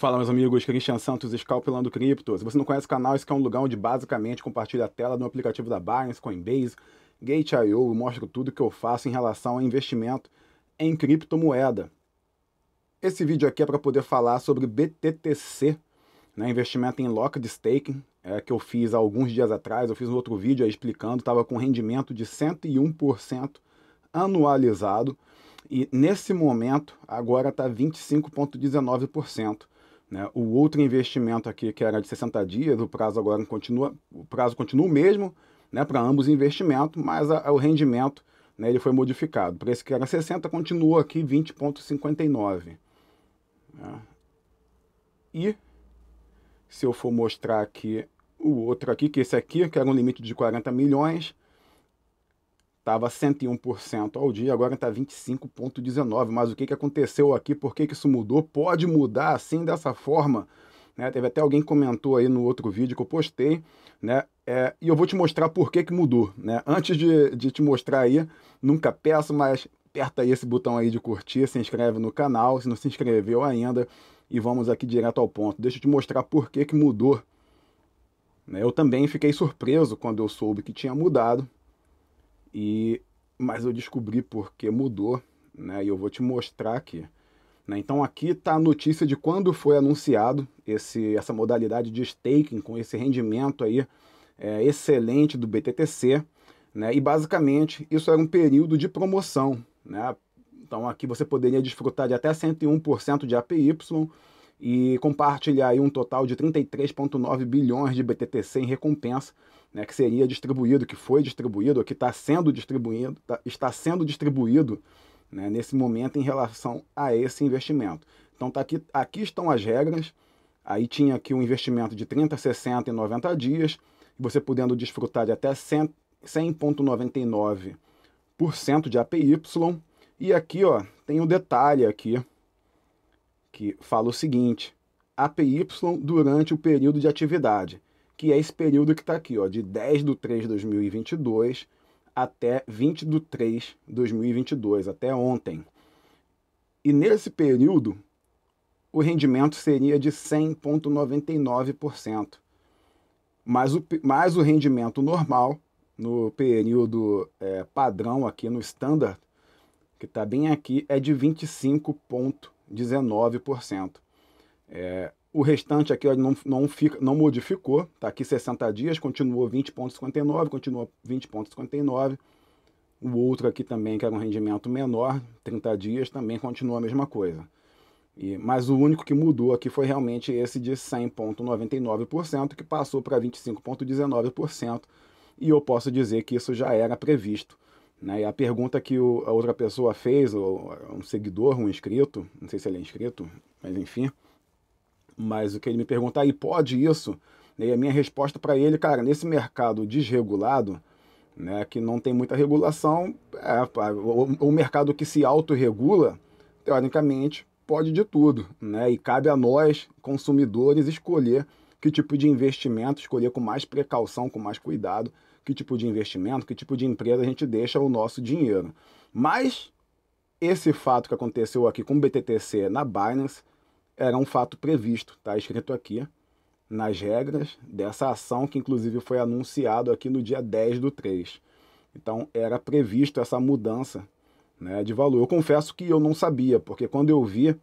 Fala, meus amigos, Cristian Santos, Scalpelando Cripto. Se você não conhece o canal, esse é um lugar onde basicamente compartilho a tela do aplicativo da Binance, Coinbase, Gate.io mostro tudo que eu faço em relação a investimento em criptomoeda. Esse vídeo aqui é para poder falar sobre BTTC, né, investimento em locked staking, é, que eu fiz alguns dias atrás, eu fiz um outro vídeo explicando, estava com rendimento de 101% anualizado, e nesse momento agora está 25,19%. Né? O outro investimento aqui, que era de 60 dias, o prazo agora continua, o prazo continua o mesmo né, para ambos os investimentos, mas a, a, o rendimento né, ele foi modificado. para esse que era 60 continua aqui 20,59. Né? E se eu for mostrar aqui o outro aqui, que esse aqui, que era um limite de 40 milhões, estava 101% ao dia, agora está 25,19%. Mas o que, que aconteceu aqui? Por que, que isso mudou? Pode mudar assim dessa forma? Né? Teve até alguém comentou aí no outro vídeo que eu postei, né? É, e eu vou te mostrar por que, que mudou. Né? Antes de, de te mostrar aí, nunca peço, mas aperta aí esse botão aí de curtir, se inscreve no canal, se não se inscreveu ainda, e vamos aqui direto ao ponto. Deixa eu te mostrar por que, que mudou. Né. Eu também fiquei surpreso quando eu soube que tinha mudado, e mas eu descobri porque mudou, né? E eu vou te mostrar aqui. Né? Então aqui tá a notícia de quando foi anunciado esse, essa modalidade de staking com esse rendimento aí é, excelente do BTTC, né? E basicamente isso era um período de promoção, né? Então aqui você poderia desfrutar de até 101% de APY e compartilhar aí um total de 33,9 bilhões de BTTC em recompensa, né, que seria distribuído, que foi distribuído, que está sendo distribuído, tá, está sendo distribuído né, nesse momento em relação a esse investimento. Então tá aqui, aqui estão as regras. Aí tinha aqui um investimento de 30, 60 e 90 dias, você podendo desfrutar de até 100,99% 100 de APY. E aqui ó, tem um detalhe aqui que fala o seguinte: APY durante o período de atividade, que é esse período que está aqui, ó, de 10 de 3 de 2022 até 20 de 3 de 2022, até ontem. E nesse período, o rendimento seria de 100,99%, mais o, mais o rendimento normal no período é, padrão aqui no standard, que está bem aqui, é de 25,99%. 19%. É, o restante aqui ó, não, não, fica, não modificou, está aqui 60 dias, continuou 20,59, continua 20,59. O outro aqui também, que era um rendimento menor, 30 dias, também continua a mesma coisa. E, mas o único que mudou aqui foi realmente esse de 100,99%, que passou para 25,19%, e eu posso dizer que isso já era previsto né? E a pergunta que o, a outra pessoa fez, ou um seguidor, um inscrito, não sei se ele é inscrito, mas enfim. Mas o que ele me perguntar, e pode isso? E a minha resposta para ele, cara, nesse mercado desregulado, né, que não tem muita regulação, é, o, o mercado que se autorregula, teoricamente, pode de tudo. Né? E cabe a nós, consumidores, escolher que tipo de investimento escolher com mais precaução, com mais cuidado, que tipo de investimento, que tipo de empresa a gente deixa o nosso dinheiro. Mas esse fato que aconteceu aqui com o BTTC na Binance era um fato previsto, está escrito aqui nas regras dessa ação que inclusive foi anunciado aqui no dia 10 do 3. Então era previsto essa mudança né, de valor. Eu confesso que eu não sabia, porque quando eu vi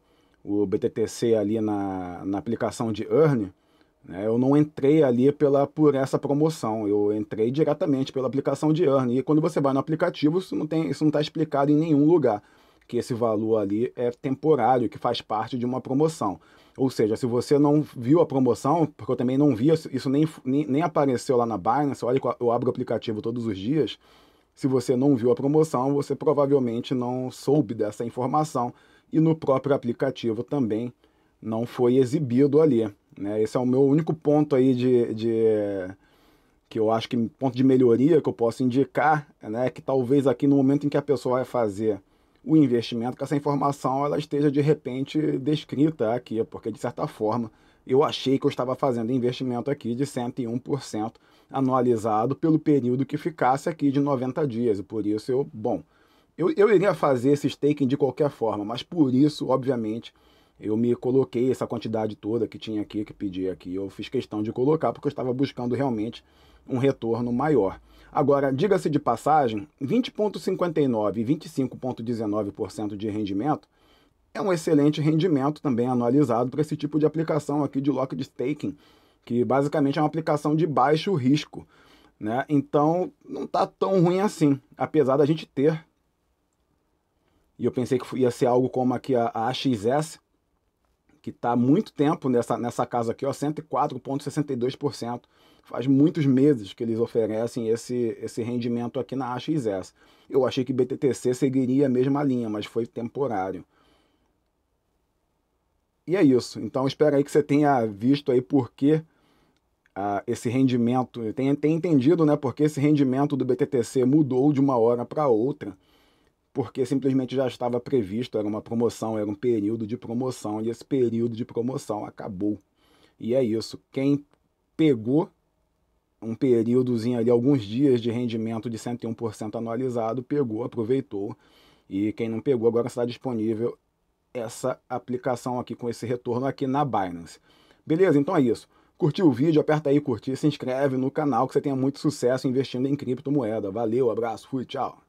o BTTC ali na, na aplicação de Earn, né? Eu não entrei ali pela, por essa promoção, eu entrei diretamente pela aplicação de Earn. E quando você vai no aplicativo, isso não está explicado em nenhum lugar, que esse valor ali é temporário, que faz parte de uma promoção. Ou seja, se você não viu a promoção, porque eu também não vi, isso nem, nem, nem apareceu lá na Binance, olha que eu abro o aplicativo todos os dias, se você não viu a promoção, você provavelmente não soube dessa informação. E no próprio aplicativo também não foi exibido ali. Né? Esse é o meu único ponto aí de, de que eu acho que ponto de melhoria que eu posso indicar, né, que talvez aqui no momento em que a pessoa vai fazer o investimento, que essa informação ela esteja de repente descrita aqui, porque de certa forma eu achei que eu estava fazendo investimento aqui de 101% anualizado pelo período que ficasse aqui de 90 dias, e por isso eu, bom, eu, eu iria fazer esse staking de qualquer forma, mas por isso, obviamente, eu me coloquei essa quantidade toda que tinha aqui, que pedi aqui, eu fiz questão de colocar porque eu estava buscando realmente um retorno maior. Agora, diga-se de passagem, 20,59% e 25,19% de rendimento é um excelente rendimento também anualizado para esse tipo de aplicação aqui de lock de staking, que basicamente é uma aplicação de baixo risco. Né? Então, não está tão ruim assim, apesar da gente ter. E eu pensei que ia ser algo como aqui a, a AXS, que está há muito tempo nessa, nessa casa aqui, 104,62%. Faz muitos meses que eles oferecem esse, esse rendimento aqui na AXS. Eu achei que BTTC seguiria a mesma linha, mas foi temporário. E é isso. Então espero aí que você tenha visto aí por que uh, esse rendimento, tenha, tenha entendido né, por que esse rendimento do BTTC mudou de uma hora para outra porque simplesmente já estava previsto, era uma promoção, era um período de promoção, e esse período de promoção acabou. E é isso. Quem pegou um períodozinho ali, alguns dias de rendimento de 101% anualizado, pegou, aproveitou. E quem não pegou, agora está disponível essa aplicação aqui com esse retorno aqui na Binance. Beleza? Então é isso. Curtiu o vídeo, aperta aí curtir, se inscreve no canal que você tenha muito sucesso investindo em criptomoeda. Valeu, abraço, fui, tchau.